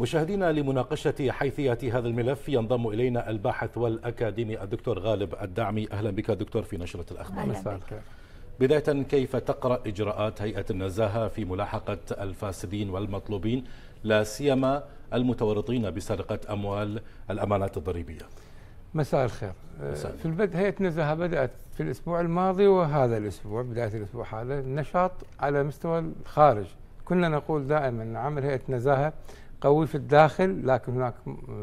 مشاهدينا لمناقشة حيثية هذا الملف ينضم إلينا الباحث والأكاديمي الدكتور غالب الدعمي أهلا بك دكتور في نشرة الأخبار أهلا بك. بداية كيف تقرأ إجراءات هيئة النزاهة في ملاحقة الفاسدين والمطلوبين لا سيما المتورطين بسرقة أموال الأمانات الضريبية مساء الخير مساء. في البدء هيئة النزاهة بدأت في الأسبوع الماضي وهذا الأسبوع بداية الأسبوع هذا النشاط على مستوى الخارج كنا نقول دائما عمل هيئة النزاهة قوي في الداخل لكن هناك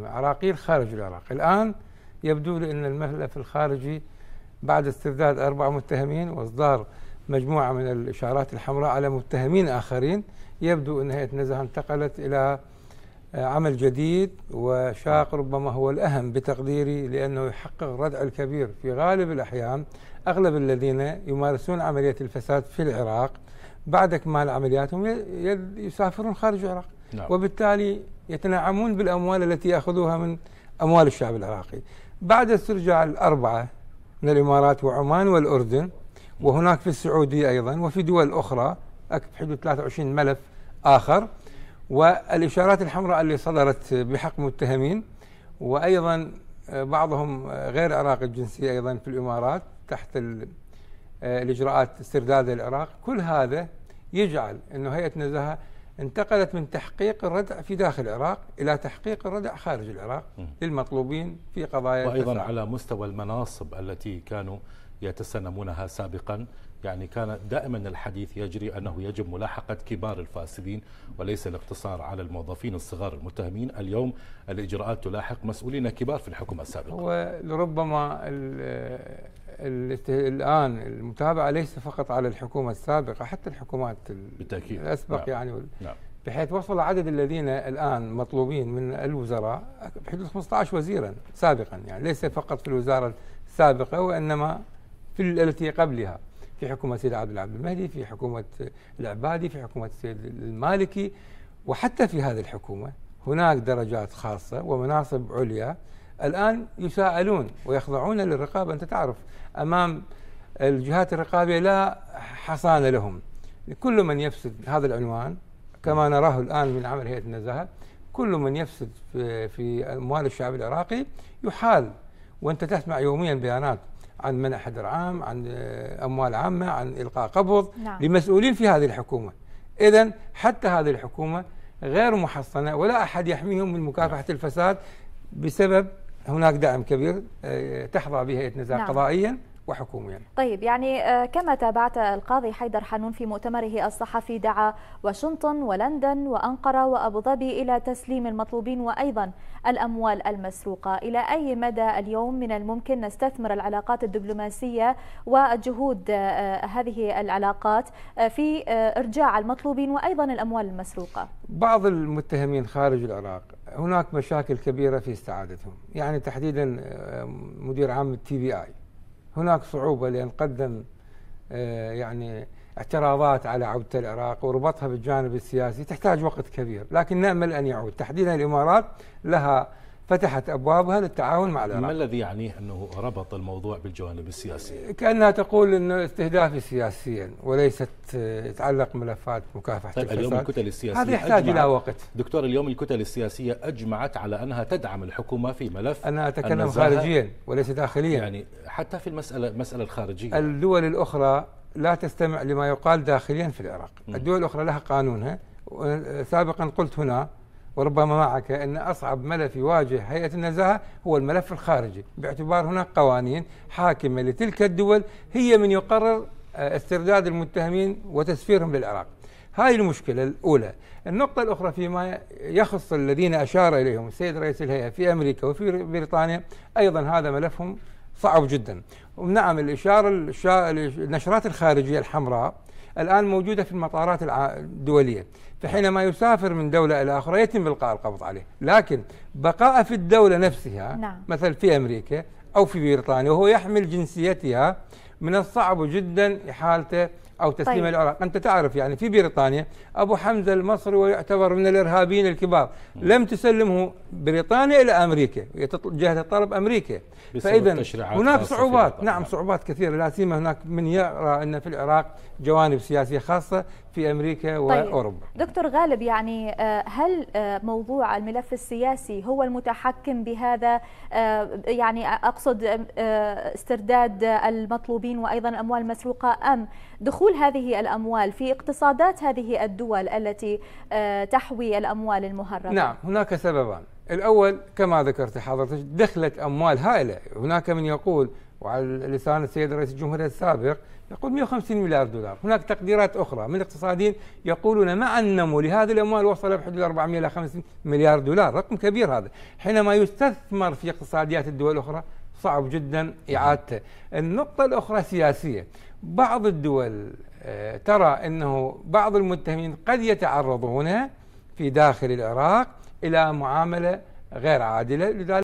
عراقيل خارج العراق الآن يبدو لي أن الملف الخارجي بعد استرداد أربع متهمين وإصدار مجموعة من الإشارات الحمراء على متهمين آخرين يبدو أن هيئة نزهة انتقلت إلى آه، عمل جديد وشاق ربما هو الأهم بتقديري لأنه يحقق الردع الكبير في غالب الأحيان أغلب الذين يمارسون عملية الفساد في العراق بعد إكمال عملياتهم يسافرون خارج العراق نعم. وبالتالي يتنعمون بالأموال التي يأخذوها من أموال الشعب العراقي بعد استرجاع الأربعة من الإمارات وعمان والأردن وهناك في السعودية أيضا وفي دول أخرى حدود 23 ملف آخر والإشارات الحمراء اللي صدرت بحق متهمين وأيضا بعضهم غير عراقي الجنسية أيضا في الإمارات تحت آه، الإجراءات استرداد العراق كل هذا يجعل أنه هيئة نزاهة انتقلت من تحقيق الردع في داخل العراق إلى تحقيق الردع خارج العراق للمطلوبين في قضايا وأيضا التسعر. على مستوى المناصب التي كانوا يتسنمونها سابقا يعني كان دائما الحديث يجري أنه يجب ملاحقة كبار الفاسدين وليس الاقتصار على الموظفين الصغار المتهمين اليوم الإجراءات تلاحق مسؤولين كبار في الحكومة السابقة ولربما الان المتابعه ليس فقط على الحكومه السابقه حتى الحكومات بالتاكيد الاسبق نعم. يعني نعم. بحيث وصل عدد الذين الان مطلوبين من الوزراء بحدود 15 وزيرا سابقا يعني ليس فقط في الوزاره السابقه وانما في التي قبلها في حكومه السيد عبد العبد المهدي في حكومه العبادي في حكومه السيد المالكي وحتى في هذه الحكومه هناك درجات خاصه ومناصب عليا الآن يساءلون ويخضعون للرقابة أنت تعرف أمام الجهات الرقابية لا حصانة لهم كل من يفسد هذا العنوان كما نراه الآن من عمل هيئة النزاهة كل من يفسد في, أموال الشعب العراقي يحال وأنت تسمع يوميا بيانات عن منع حد عام عن آه، أموال عامة عن إلقاء قبض نعم. لمسؤولين في هذه الحكومة إذا حتى هذه الحكومة غير محصنة ولا أحد يحميهم من مكافحة الفساد بسبب هناك دعم كبير آه، تحظى به هيئه نعم. قضائيا وحكوميا طيب يعني آه، كما تابعت القاضي حيدر حنون في مؤتمره الصحفي دعا واشنطن ولندن وأنقرة وأبو ظبي إلى تسليم المطلوبين وأيضا الأموال المسروقة إلى أي مدى اليوم من الممكن نستثمر العلاقات الدبلوماسية وجهود آه، هذه العلاقات في إرجاع المطلوبين وأيضا الأموال المسروقة بعض المتهمين خارج العراق هناك مشاكل كبيرة في استعادتهم يعني تحديدا آه، مدير عام التي بي آي هناك صعوبة لأن قدم آه، يعني اعتراضات على عودة العراق وربطها بالجانب السياسي تحتاج وقت كبير لكن نأمل أن يعود تحديدا الإمارات لها فتحت أبوابها للتعاون مع العراق ما الذي يعنيه أنه ربط الموضوع بالجوانب السياسية؟ كأنها تقول أنه استهدافي سياسيا وليست آه، يتعلق ملفات مكافحة طيب الفساد اليوم الكتل السياسية هذا يحتاج إلى وقت دكتور اليوم الكتل السياسية أجمعت على أنها تدعم الحكومة في ملف أنا أتكلم خارجيا وليس داخليا يعني حتى في المسألة المسألة الخارجية الدول الأخرى لا تستمع لما يقال داخليا في العراق الدول الأخرى لها قانونها سابقا قلت هنا وربما معك أن أصعب ملف يواجه هيئة النزاهة هو الملف الخارجي باعتبار هناك قوانين حاكمة لتلك الدول هي من يقرر آه، استرداد المتهمين وتسفيرهم للعراق هذه المشكلة الأولى النقطة الأخرى فيما يخص الذين أشار إليهم السيد رئيس الهيئة في أمريكا وفي بريطانيا أيضا هذا ملفهم صعب جدا ونعم الإشارة النشرات الخارجية الحمراء الآن موجودة في المطارات الدولية فحينما يسافر من دولة إلى أخرى يتم إلقاء القبض عليه لكن بقاء في الدولة نفسها نعم. مثل في أمريكا أو في بريطانيا وهو يحمل جنسيتها من الصعب جدا إحالته أو تسليم طيب. العراق أنت تعرف يعني في بريطانيا أبو حمزة المصري ويعتبر من الإرهابيين الكبار لم تسلمه بريطانيا إلى أمريكا جهه طلب أمريكا فإذا هناك صعوبات نعم صعوبات كثيرة لا سيما هناك من يرى أن في العراق جوانب سياسية خاصة في أمريكا وأوروبا طيب. دكتور غالب يعني آه، هل آه، موضوع الملف السياسي هو المتحكم بهذا آه، يعني أقصد استرداد المطلوبين وأيضا الأموال المسروقة أم دخول دخول هذه الأموال في اقتصادات هذه الدول التي آه، تحوي الأموال المهربة نعم هناك سببان الأول كما ذكرت حضرتك دخلت أموال هائلة هناك من يقول وعلى لسان السيد رئيس الجمهورية السابق يقول 150 مليار دولار هناك تقديرات أخرى من اقتصاديين يقولون مع النمو لهذه الأموال وصل بحدود 400 إلى 500 مليار دولار رقم كبير هذا حينما يستثمر في اقتصاديات الدول الأخرى صعب جدا إعادته النقطة الأخرى سياسية بعض الدول آه، ترى أنه بعض المتهمين قد يتعرضون في داخل العراق إلى معاملة غير عادلة لذلك